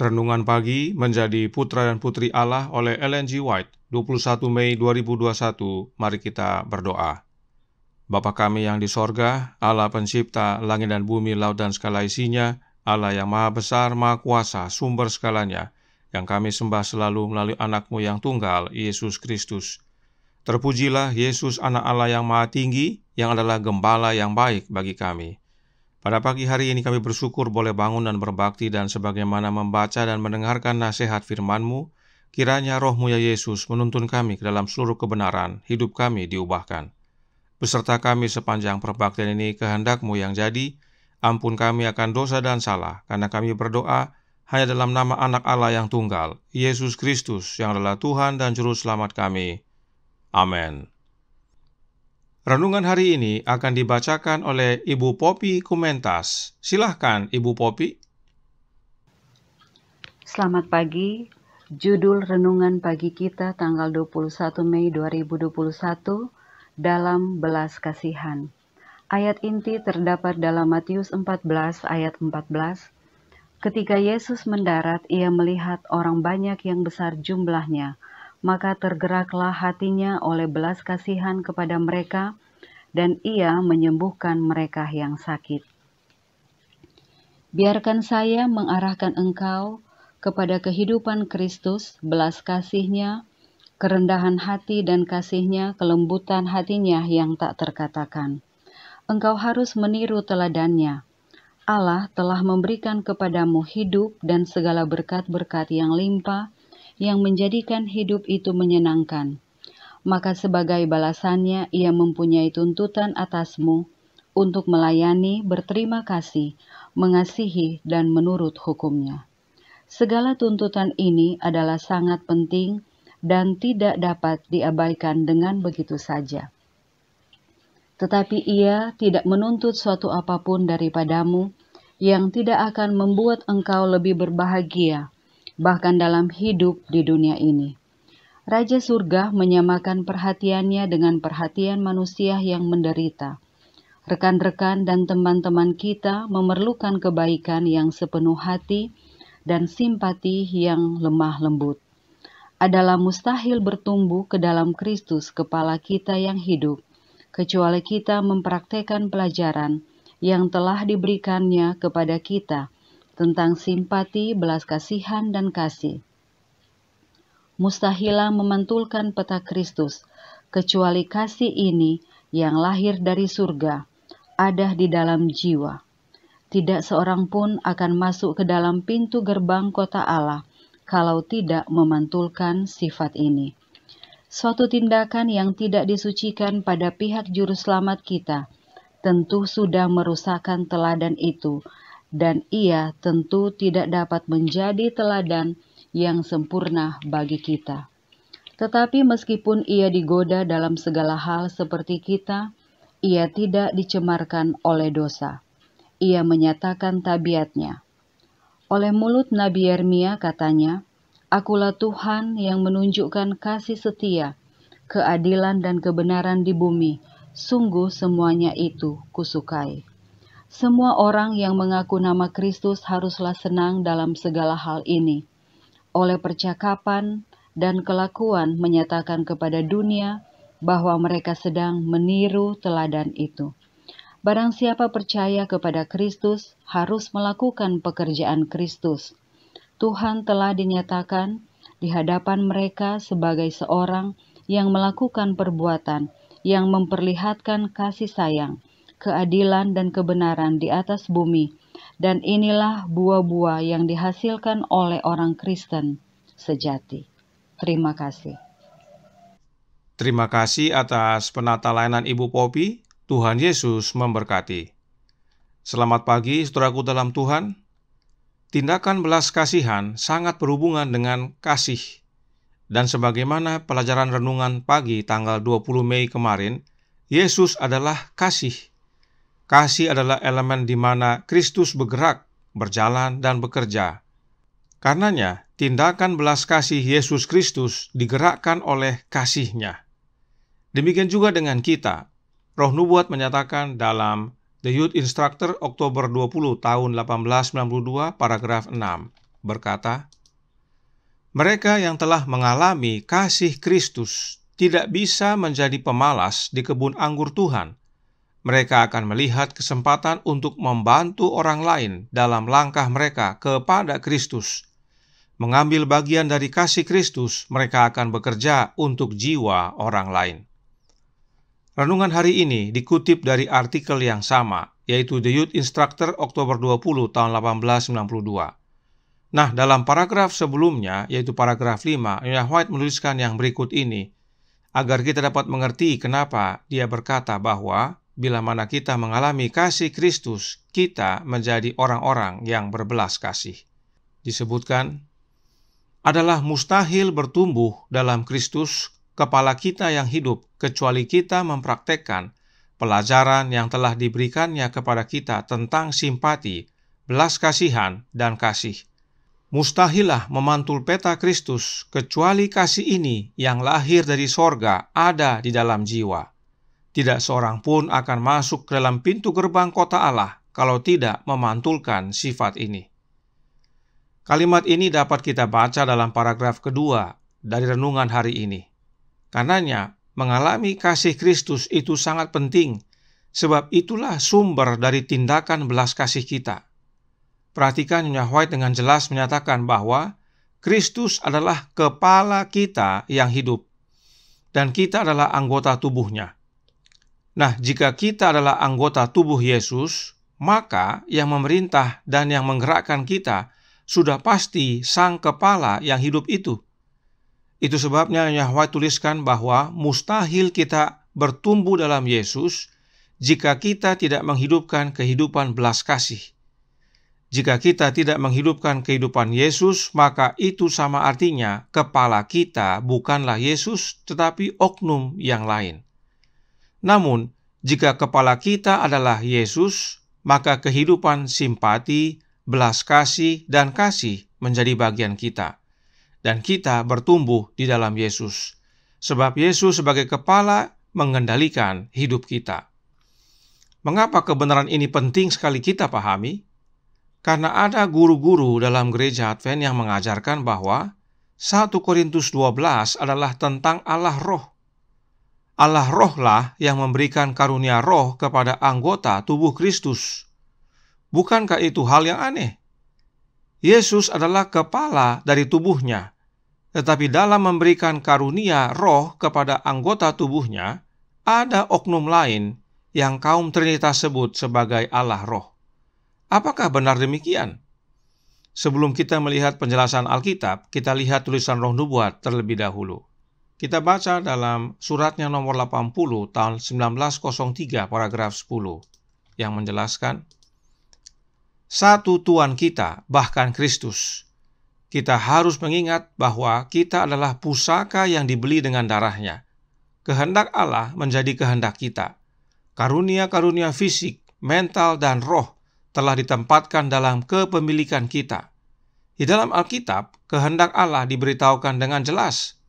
Renungan pagi menjadi putra dan putri Allah oleh Ellen G. White, 21 Mei 2021. Mari kita berdoa. Bapa kami yang di sorga, Allah pencipta langit dan bumi, laut dan segala isinya, Allah yang maha besar, maha kuasa, sumber segalanya, yang kami sembah selalu melalui anakmu yang tunggal, Yesus Kristus. Terpujilah Yesus anak Allah yang maha tinggi, yang adalah gembala yang baik bagi kami. Pada pagi hari ini kami bersyukur boleh bangun dan berbakti dan sebagaimana membaca dan mendengarkan nasihat firman-Mu, kiranya rohmu ya Yesus menuntun kami ke dalam seluruh kebenaran, hidup kami diubahkan. Beserta kami sepanjang perbaktian ini kehendakMu yang jadi, ampun kami akan dosa dan salah, karena kami berdoa hanya dalam nama anak Allah yang tunggal, Yesus Kristus yang adalah Tuhan dan Juru Selamat kami. Amin. Renungan hari ini akan dibacakan oleh Ibu Popi Kumentas. Silahkan Ibu Popi. Selamat pagi. Judul renungan pagi kita tanggal 21 Mei 2021 dalam belas kasihan. Ayat inti terdapat dalam Matius 14 ayat 14. Ketika Yesus mendarat, ia melihat orang banyak yang besar jumlahnya maka tergeraklah hatinya oleh belas kasihan kepada mereka, dan ia menyembuhkan mereka yang sakit. Biarkan saya mengarahkan engkau kepada kehidupan Kristus, belas kasihnya, kerendahan hati dan kasihnya, kelembutan hatinya yang tak terkatakan. Engkau harus meniru teladannya. Allah telah memberikan kepadamu hidup dan segala berkat-berkat yang limpah, yang menjadikan hidup itu menyenangkan. Maka sebagai balasannya ia mempunyai tuntutan atasmu untuk melayani, berterima kasih, mengasihi, dan menurut hukumnya. Segala tuntutan ini adalah sangat penting dan tidak dapat diabaikan dengan begitu saja. Tetapi ia tidak menuntut suatu apapun daripadamu yang tidak akan membuat engkau lebih berbahagia bahkan dalam hidup di dunia ini. Raja surga menyamakan perhatiannya dengan perhatian manusia yang menderita. Rekan-rekan dan teman-teman kita memerlukan kebaikan yang sepenuh hati dan simpati yang lemah lembut. Adalah mustahil bertumbuh ke dalam Kristus, kepala kita yang hidup, kecuali kita mempraktekkan pelajaran yang telah diberikannya kepada kita tentang simpati, belas kasihan, dan kasih. Mustahilah memantulkan peta Kristus, kecuali kasih ini yang lahir dari surga, ada di dalam jiwa. Tidak seorang pun akan masuk ke dalam pintu gerbang kota Allah kalau tidak memantulkan sifat ini. Suatu tindakan yang tidak disucikan pada pihak juru selamat kita tentu sudah merusakkan teladan itu dan ia tentu tidak dapat menjadi teladan yang sempurna bagi kita. Tetapi meskipun ia digoda dalam segala hal seperti kita, ia tidak dicemarkan oleh dosa. Ia menyatakan tabiatnya. Oleh mulut Nabi Yeremia katanya, Akulah Tuhan yang menunjukkan kasih setia, keadilan dan kebenaran di bumi, sungguh semuanya itu kusukai. Semua orang yang mengaku nama Kristus haruslah senang dalam segala hal ini. Oleh percakapan dan kelakuan menyatakan kepada dunia bahwa mereka sedang meniru teladan itu. Barang siapa percaya kepada Kristus harus melakukan pekerjaan Kristus. Tuhan telah dinyatakan di hadapan mereka sebagai seorang yang melakukan perbuatan yang memperlihatkan kasih sayang keadilan dan kebenaran di atas bumi, dan inilah buah-buah yang dihasilkan oleh orang Kristen sejati. Terima kasih. Terima kasih atas penata layanan Ibu Popi. Tuhan Yesus memberkati. Selamat pagi, saudaraku dalam Tuhan. Tindakan belas kasihan sangat berhubungan dengan kasih. Dan sebagaimana pelajaran renungan pagi tanggal 20 Mei kemarin, Yesus adalah kasih. Kasih adalah elemen di mana Kristus bergerak, berjalan, dan bekerja. Karenanya, tindakan belas kasih Yesus Kristus digerakkan oleh kasihnya. Demikian juga dengan kita. Roh Nubuat menyatakan dalam The Youth Instructor Oktober 20 tahun 1892 paragraf 6 berkata, Mereka yang telah mengalami kasih Kristus tidak bisa menjadi pemalas di kebun anggur Tuhan, mereka akan melihat kesempatan untuk membantu orang lain dalam langkah mereka kepada Kristus. Mengambil bagian dari kasih Kristus, mereka akan bekerja untuk jiwa orang lain. Renungan hari ini dikutip dari artikel yang sama, yaitu The Youth Instructor Oktober 20 tahun 1892. Nah, dalam paragraf sebelumnya, yaitu paragraf 5, Nia White menuliskan yang berikut ini, agar kita dapat mengerti kenapa dia berkata bahwa bila mana kita mengalami kasih Kristus, kita menjadi orang-orang yang berbelas kasih. Disebutkan, adalah mustahil bertumbuh dalam Kristus, kepala kita yang hidup, kecuali kita mempraktekkan pelajaran yang telah diberikannya kepada kita tentang simpati, belas kasihan, dan kasih. Mustahilah memantul peta Kristus, kecuali kasih ini yang lahir dari sorga ada di dalam jiwa. Tidak seorang pun akan masuk ke dalam pintu gerbang kota Allah kalau tidak memantulkan sifat ini. Kalimat ini dapat kita baca dalam paragraf kedua dari renungan hari ini. Karenanya, mengalami kasih Kristus itu sangat penting, sebab itulah sumber dari tindakan belas kasih kita. Perhatikan Nyonya White dengan jelas menyatakan bahwa Kristus adalah kepala kita yang hidup, dan kita adalah anggota tubuhnya. Nah, jika kita adalah anggota tubuh Yesus, maka yang memerintah dan yang menggerakkan kita sudah pasti sang kepala yang hidup itu. Itu sebabnya Yahweh tuliskan bahwa mustahil kita bertumbuh dalam Yesus jika kita tidak menghidupkan kehidupan belas kasih. Jika kita tidak menghidupkan kehidupan Yesus, maka itu sama artinya kepala kita bukanlah Yesus, tetapi oknum yang lain. Namun, jika kepala kita adalah Yesus, maka kehidupan simpati, belas kasih, dan kasih menjadi bagian kita. Dan kita bertumbuh di dalam Yesus. Sebab Yesus sebagai kepala mengendalikan hidup kita. Mengapa kebenaran ini penting sekali kita pahami? Karena ada guru-guru dalam gereja Advent yang mengajarkan bahwa 1 Korintus 12 adalah tentang Allah roh. Allah rohlah yang memberikan karunia roh kepada anggota tubuh Kristus. Bukankah itu hal yang aneh? Yesus adalah kepala dari tubuhnya, tetapi dalam memberikan karunia roh kepada anggota tubuhnya, ada oknum lain yang kaum Trinitas sebut sebagai Allah roh. Apakah benar demikian? Sebelum kita melihat penjelasan Alkitab, kita lihat tulisan roh nubuat terlebih dahulu. Kita baca dalam suratnya nomor 80 tahun 1903 paragraf 10 yang menjelaskan satu Tuhan kita, bahkan Kristus. Kita harus mengingat bahwa kita adalah pusaka yang dibeli dengan darahnya. Kehendak Allah menjadi kehendak kita. Karunia-karunia fisik, mental, dan roh telah ditempatkan dalam kepemilikan kita. Di dalam Alkitab, kehendak Allah diberitahukan dengan jelas –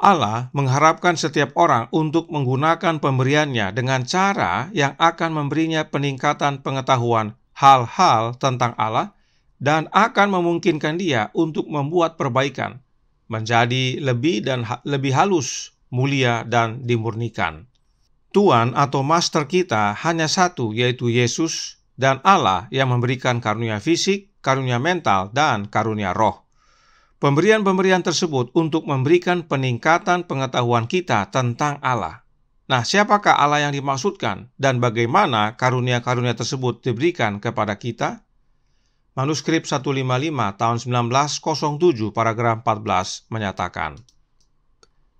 Allah mengharapkan setiap orang untuk menggunakan pemberiannya dengan cara yang akan memberinya peningkatan pengetahuan hal-hal tentang Allah dan akan memungkinkan dia untuk membuat perbaikan menjadi lebih dan ha lebih halus, mulia dan dimurnikan. Tuan atau master kita hanya satu yaitu Yesus dan Allah yang memberikan karunia fisik, karunia mental dan karunia roh. Pemberian-pemberian tersebut untuk memberikan peningkatan pengetahuan kita tentang Allah. Nah, siapakah Allah yang dimaksudkan dan bagaimana karunia-karunia tersebut diberikan kepada kita? Manuskrip 155 tahun 1907 paragraf 14 menyatakan,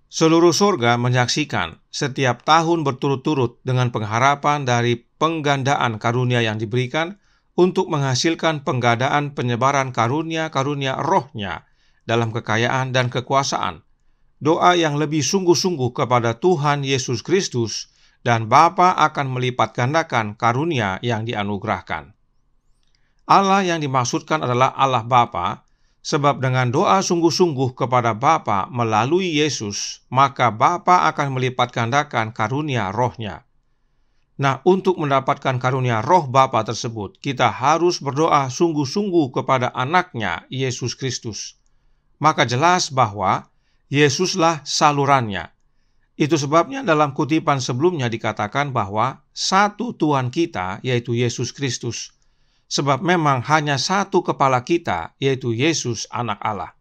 Seluruh surga menyaksikan setiap tahun berturut-turut dengan pengharapan dari penggandaan karunia yang diberikan untuk menghasilkan penggandaan penyebaran karunia-karunia rohnya dalam kekayaan dan kekuasaan, doa yang lebih sungguh-sungguh kepada Tuhan Yesus Kristus, dan Bapa akan melipat gandakan karunia yang dianugerahkan. Allah yang dimaksudkan adalah Allah Bapa, sebab dengan doa sungguh-sungguh kepada Bapa melalui Yesus, maka Bapa akan melipat gandakan karunia rohnya. Nah, untuk mendapatkan karunia roh Bapa tersebut, kita harus berdoa sungguh-sungguh kepada anaknya, Yesus Kristus maka jelas bahwa Yesuslah salurannya. Itu sebabnya dalam kutipan sebelumnya dikatakan bahwa satu Tuhan kita yaitu Yesus Kristus. Sebab memang hanya satu kepala kita yaitu Yesus anak Allah.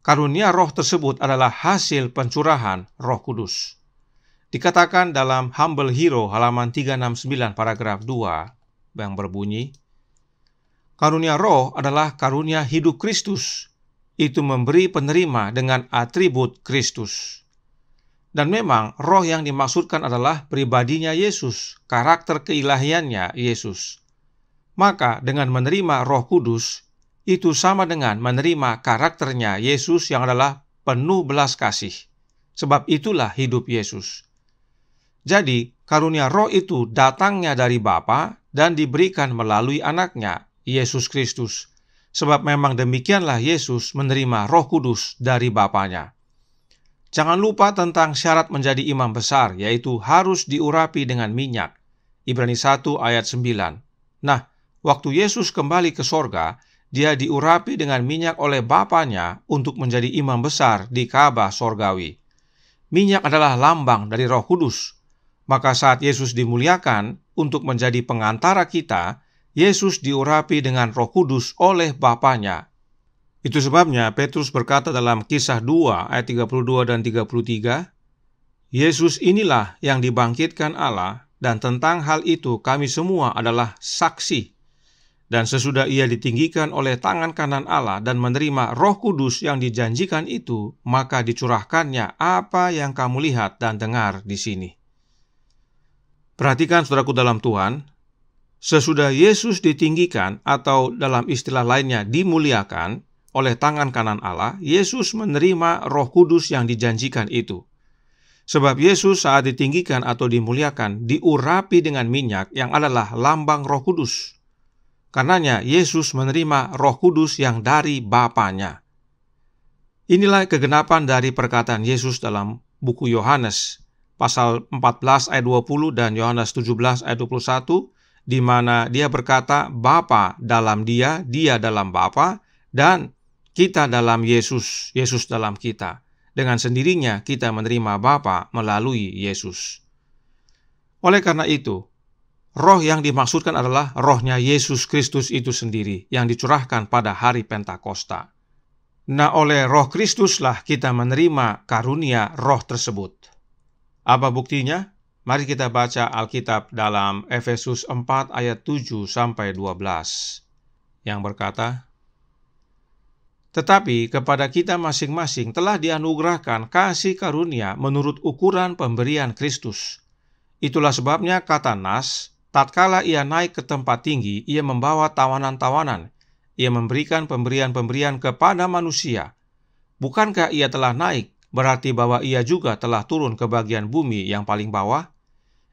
Karunia roh tersebut adalah hasil pencurahan roh kudus. Dikatakan dalam Humble Hero halaman 369 paragraf 2 yang berbunyi, Karunia roh adalah karunia hidup Kristus itu memberi penerima dengan atribut Kristus. Dan memang roh yang dimaksudkan adalah pribadinya Yesus, karakter keilahiannya Yesus. Maka dengan menerima roh kudus, itu sama dengan menerima karakternya Yesus yang adalah penuh belas kasih. Sebab itulah hidup Yesus. Jadi, karunia roh itu datangnya dari Bapa dan diberikan melalui anaknya, Yesus Kristus, sebab memang demikianlah Yesus menerima Roh Kudus dari Bapanya. Jangan lupa tentang syarat menjadi imam besar, yaitu harus diurapi dengan minyak. Ibrani 1 ayat 9. Nah, waktu Yesus kembali ke sorga, dia diurapi dengan minyak oleh Bapanya untuk menjadi imam besar di Ka'bah sorgawi. Minyak adalah lambang dari roh kudus. Maka saat Yesus dimuliakan untuk menjadi pengantara kita, Yesus diurapi dengan roh kudus oleh Bapanya. Itu sebabnya Petrus berkata dalam kisah 2 ayat 32 dan 33, Yesus inilah yang dibangkitkan Allah, dan tentang hal itu kami semua adalah saksi. Dan sesudah ia ditinggikan oleh tangan kanan Allah dan menerima roh kudus yang dijanjikan itu, maka dicurahkannya apa yang kamu lihat dan dengar di sini. Perhatikan saudaraku dalam Tuhan, Sesudah Yesus ditinggikan atau dalam istilah lainnya dimuliakan oleh tangan kanan Allah, Yesus menerima Roh Kudus yang dijanjikan itu. Sebab Yesus saat ditinggikan atau dimuliakan diurapi dengan minyak yang adalah lambang Roh Kudus. Karenanya Yesus menerima Roh Kudus yang dari Bapaknya. Inilah kegenapan dari perkataan Yesus dalam buku Yohanes pasal 14 ayat 20 dan Yohanes 17 ayat 21 di mana dia berkata Bapa dalam dia, dia dalam Bapa dan kita dalam Yesus, Yesus dalam kita. Dengan sendirinya kita menerima Bapa melalui Yesus. Oleh karena itu, roh yang dimaksudkan adalah rohnya Yesus Kristus itu sendiri yang dicurahkan pada hari Pentakosta. Nah, oleh roh Kristuslah kita menerima karunia roh tersebut. Apa buktinya? Mari kita baca Alkitab dalam Efesus 4 ayat 7 sampai 12 yang berkata, tetapi kepada kita masing-masing telah dianugerahkan kasih karunia menurut ukuran pemberian Kristus. Itulah sebabnya kata Nas, tatkala ia naik ke tempat tinggi, ia membawa tawanan-tawanan. Ia memberikan pemberian-pemberian kepada manusia. Bukankah ia telah naik berarti bahwa ia juga telah turun ke bagian bumi yang paling bawah.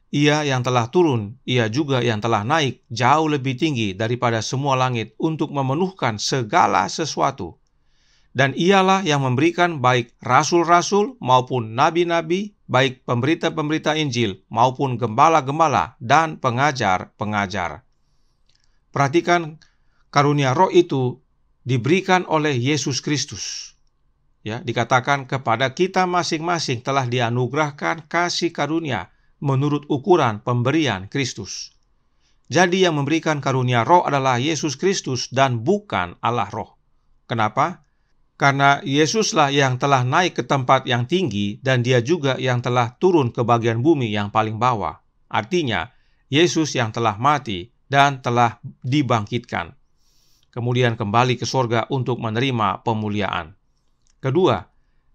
Ia yang telah turun, ia juga yang telah naik jauh lebih tinggi daripada semua langit untuk memenuhkan segala sesuatu. Dan ialah yang memberikan baik rasul-rasul maupun nabi-nabi, baik pemberita-pemberita Injil maupun gembala-gembala dan pengajar-pengajar. Perhatikan karunia roh itu diberikan oleh Yesus Kristus ya dikatakan kepada kita masing-masing telah dianugerahkan kasih karunia menurut ukuran pemberian Kristus. Jadi yang memberikan karunia roh adalah Yesus Kristus dan bukan Allah roh. Kenapa? Karena Yesuslah yang telah naik ke tempat yang tinggi dan dia juga yang telah turun ke bagian bumi yang paling bawah. Artinya, Yesus yang telah mati dan telah dibangkitkan. Kemudian kembali ke sorga untuk menerima pemuliaan. Kedua,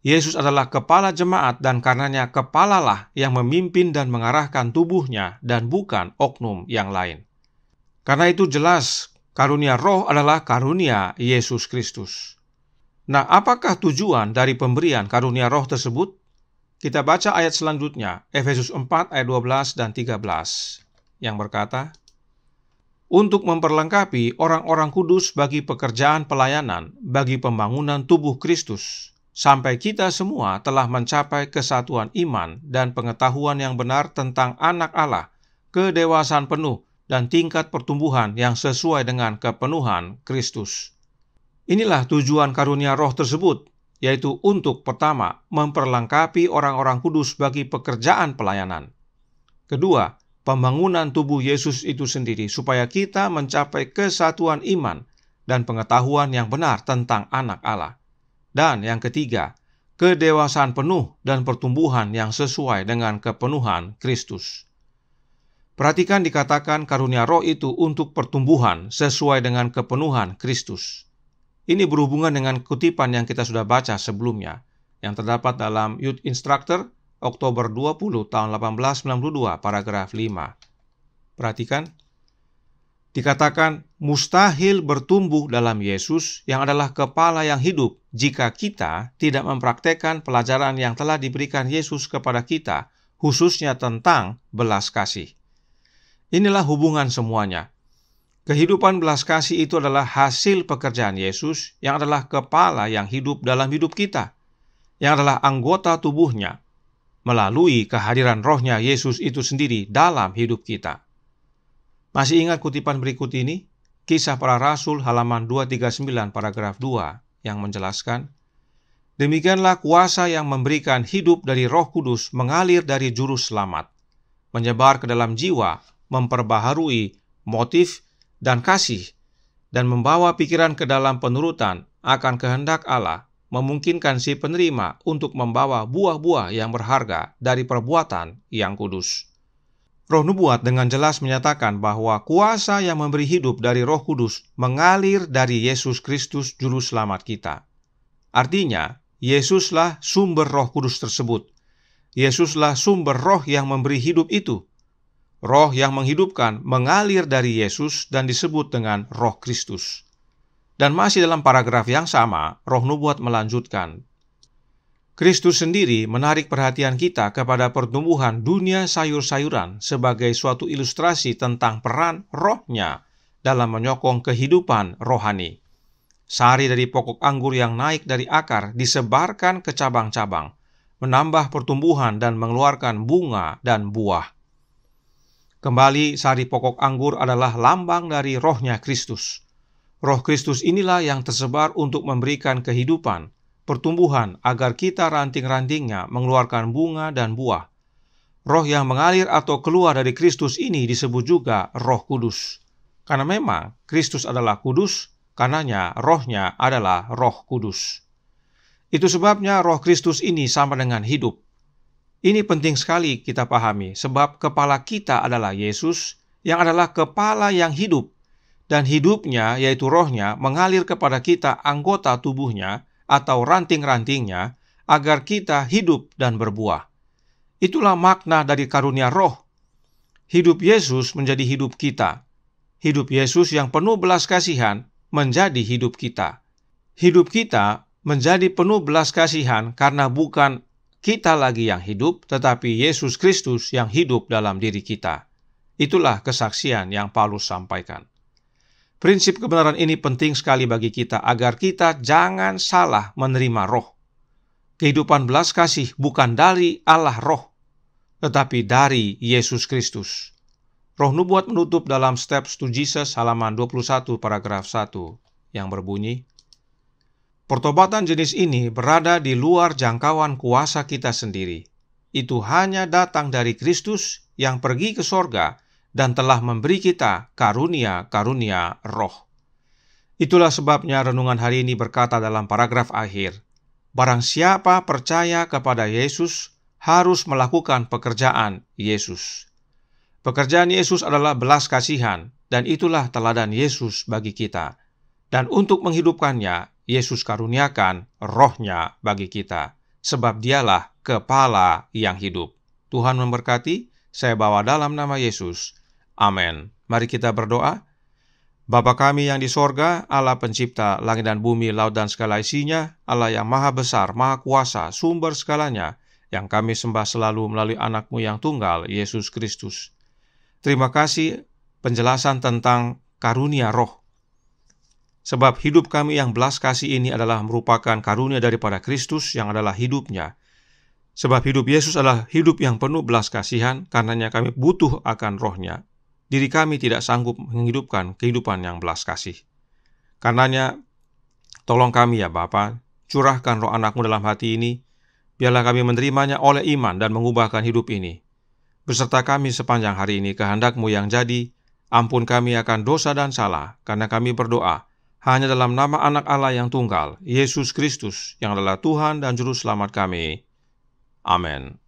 Yesus adalah kepala jemaat dan karenanya kepalalah yang memimpin dan mengarahkan tubuhnya dan bukan oknum yang lain. Karena itu jelas karunia roh adalah karunia Yesus Kristus. Nah, apakah tujuan dari pemberian karunia roh tersebut? Kita baca ayat selanjutnya, Efesus 4 ayat 12 dan 13 yang berkata, untuk memperlengkapi orang-orang kudus bagi pekerjaan pelayanan bagi pembangunan tubuh Kristus, sampai kita semua telah mencapai kesatuan iman dan pengetahuan yang benar tentang Anak Allah, kedewasaan penuh, dan tingkat pertumbuhan yang sesuai dengan kepenuhan Kristus. Inilah tujuan karunia roh tersebut, yaitu untuk pertama, memperlengkapi orang-orang kudus bagi pekerjaan pelayanan. Kedua, pembangunan tubuh Yesus itu sendiri, supaya kita mencapai kesatuan iman dan pengetahuan yang benar tentang Anak Allah. Dan yang ketiga, kedewasaan penuh dan pertumbuhan yang sesuai dengan kepenuhan Kristus. Perhatikan dikatakan karunia roh itu untuk pertumbuhan sesuai dengan kepenuhan Kristus. Ini berhubungan dengan kutipan yang kita sudah baca sebelumnya, yang terdapat dalam Youth Instructor Oktober 20 tahun 1892 paragraf 5. Perhatikan. Dikatakan mustahil bertumbuh dalam Yesus yang adalah kepala yang hidup jika kita tidak mempraktekkan pelajaran yang telah diberikan Yesus kepada kita khususnya tentang belas kasih. Inilah hubungan semuanya. Kehidupan belas kasih itu adalah hasil pekerjaan Yesus yang adalah kepala yang hidup dalam hidup kita, yang adalah anggota tubuhnya, melalui kehadiran rohnya Yesus itu sendiri dalam hidup kita. Masih ingat kutipan berikut ini? Kisah para Rasul halaman 239 paragraf 2 yang menjelaskan, Demikianlah kuasa yang memberikan hidup dari roh kudus mengalir dari juru selamat, menyebar ke dalam jiwa, memperbaharui motif dan kasih, dan membawa pikiran ke dalam penurutan akan kehendak Allah memungkinkan si penerima untuk membawa buah-buah yang berharga dari perbuatan yang kudus. Roh nubuat dengan jelas menyatakan bahwa kuasa yang memberi hidup dari Roh Kudus mengalir dari Yesus Kristus juru selamat kita. Artinya, Yesuslah sumber Roh Kudus tersebut. Yesuslah sumber roh yang memberi hidup itu. Roh yang menghidupkan mengalir dari Yesus dan disebut dengan Roh Kristus. Dan masih dalam paragraf yang sama, roh nubuat melanjutkan. Kristus sendiri menarik perhatian kita kepada pertumbuhan dunia sayur-sayuran sebagai suatu ilustrasi tentang peran rohnya dalam menyokong kehidupan rohani. Sari dari pokok anggur yang naik dari akar disebarkan ke cabang-cabang, menambah pertumbuhan dan mengeluarkan bunga dan buah. Kembali, sari pokok anggur adalah lambang dari rohnya Kristus. Roh Kristus inilah yang tersebar untuk memberikan kehidupan, pertumbuhan agar kita ranting-rantingnya mengeluarkan bunga dan buah. Roh yang mengalir atau keluar dari Kristus ini disebut juga Roh Kudus. Karena memang Kristus adalah kudus, karenanya rohnya adalah Roh Kudus. Itu sebabnya Roh Kristus ini sama dengan hidup. Ini penting sekali kita pahami sebab kepala kita adalah Yesus yang adalah kepala yang hidup dan hidupnya yaitu rohnya mengalir kepada kita anggota tubuhnya atau ranting-rantingnya agar kita hidup dan berbuah. Itulah makna dari karunia roh. Hidup Yesus menjadi hidup kita. Hidup Yesus yang penuh belas kasihan menjadi hidup kita. Hidup kita menjadi penuh belas kasihan karena bukan kita lagi yang hidup, tetapi Yesus Kristus yang hidup dalam diri kita. Itulah kesaksian yang Paulus sampaikan. Prinsip kebenaran ini penting sekali bagi kita agar kita jangan salah menerima roh. Kehidupan belas kasih bukan dari Allah roh, tetapi dari Yesus Kristus. Roh nubuat menutup dalam Steps to Jesus halaman 21 paragraf 1 yang berbunyi, Pertobatan jenis ini berada di luar jangkauan kuasa kita sendiri. Itu hanya datang dari Kristus yang pergi ke sorga dan telah memberi kita karunia-karunia roh. Itulah sebabnya renungan hari ini berkata dalam paragraf akhir, Barang siapa percaya kepada Yesus harus melakukan pekerjaan Yesus. Pekerjaan Yesus adalah belas kasihan, dan itulah teladan Yesus bagi kita. Dan untuk menghidupkannya, Yesus karuniakan rohnya bagi kita, sebab dialah kepala yang hidup. Tuhan memberkati, saya bawa dalam nama Yesus. Amin. Mari kita berdoa. Bapa kami yang di sorga, Allah pencipta langit dan bumi, laut dan segala isinya, Allah yang maha besar, maha kuasa, sumber segalanya, yang kami sembah selalu melalui anakmu yang tunggal, Yesus Kristus. Terima kasih penjelasan tentang karunia roh. Sebab hidup kami yang belas kasih ini adalah merupakan karunia daripada Kristus yang adalah hidupnya. Sebab hidup Yesus adalah hidup yang penuh belas kasihan, karenanya kami butuh akan rohnya diri kami tidak sanggup menghidupkan kehidupan yang belas kasih. Karenanya, tolong kami ya Bapa, curahkan roh anakmu dalam hati ini, biarlah kami menerimanya oleh iman dan mengubahkan hidup ini. Beserta kami sepanjang hari ini kehendakmu yang jadi, ampun kami akan dosa dan salah, karena kami berdoa, hanya dalam nama anak Allah yang tunggal, Yesus Kristus, yang adalah Tuhan dan Juru Selamat kami. Amin.